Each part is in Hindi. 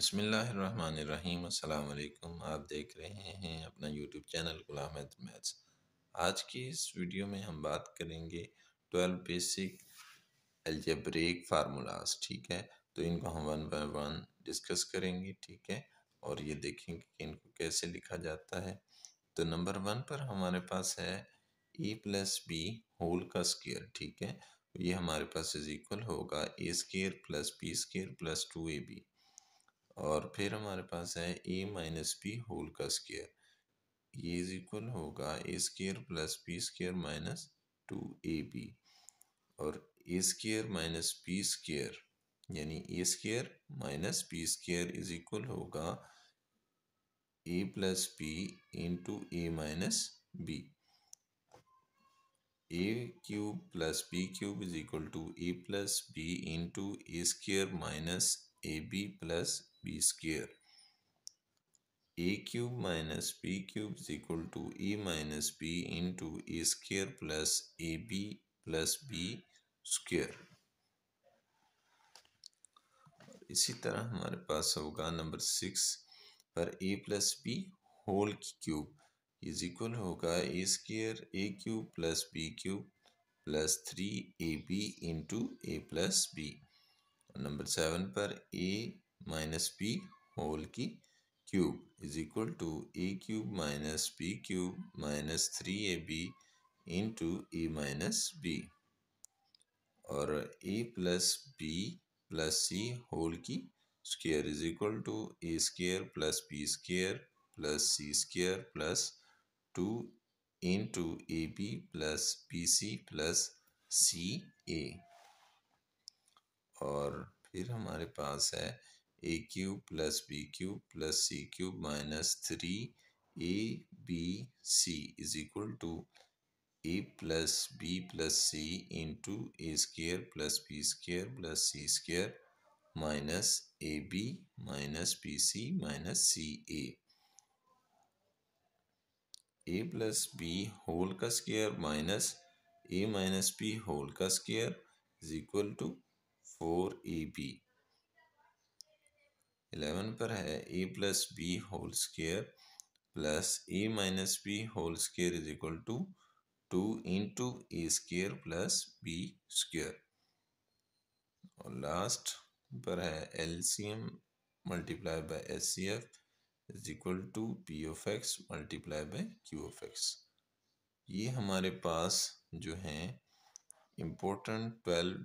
बसमीम् आप देख रहे हैं अपना यूट्यूब चैनल गुलाम मैथ्स आज की इस वीडियो में हम बात करेंगे ट्वेल्व बेसिक एल्जेब्रिक फार्मूलाज ठीक है तो इनको हम वन बाय वन डिस्कस करेंगे ठीक है और ये देखेंगे कि इनको कैसे लिखा जाता है तो नंबर वन पर हमारे पास है ए प्लस बी होल का स्केयर ठीक है ये हमारे पास इज इक्वल होगा A square plus B square plus two A B और फिर हमारे पास है ए माइनस पी होल का स्केयर ये इज इक्वल होगा A square plus P square minus two A B और A square minus P square यानी A square minus P square is equal होगा A plus P into A minus B A cube plus B cube is equal to A plus B into A square minus A B plus B square A cube minus B cube is equal to A minus B into A square plus A B plus B square इसी तरह हमारे पास होगा नंबर सिक्स पर A plus B whole cube is equal होगा A square A cube plus B cube plus three A B into A plus B number seven पर ए माइनस पी होल की cube is equal to A cube minus P cube minus three A B into A minus B और A plus B plus C whole की square is equal to A square plus B square plus C square plus two into A B plus B C plus C A और फिर हमारे पास है A cube plus B cube plus C cube minus three A B C is equal to A plus B plus C into A square plus B square plus C square minus A B minus B C minus C A A plus B whole का square minus A minus B whole का square is equal to four A B eleven पर है A plus B whole square plus A minus B whole square is equal to two into A square plus B square और लास्ट पर है L C M multiply by S C F is equal to P of X multiply by Q of X ये हमारे पास जो हैं important twelve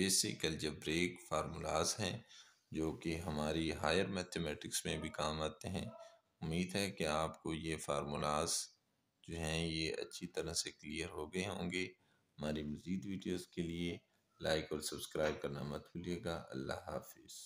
basic algebraic formulas हैं जो कि हमारी हायर मैथमेटिक्स में भी काम आते हैं उम्मीद है कि आपको ये फार्मूलाज जो हैं ये अच्छी तरह से क्लियर हो गए होंगे हमारी मज़ीद वीडियोज़ के लिए लाइक और सब्सक्राइब करना मत भूलिएगा अल्लाह हाफिज़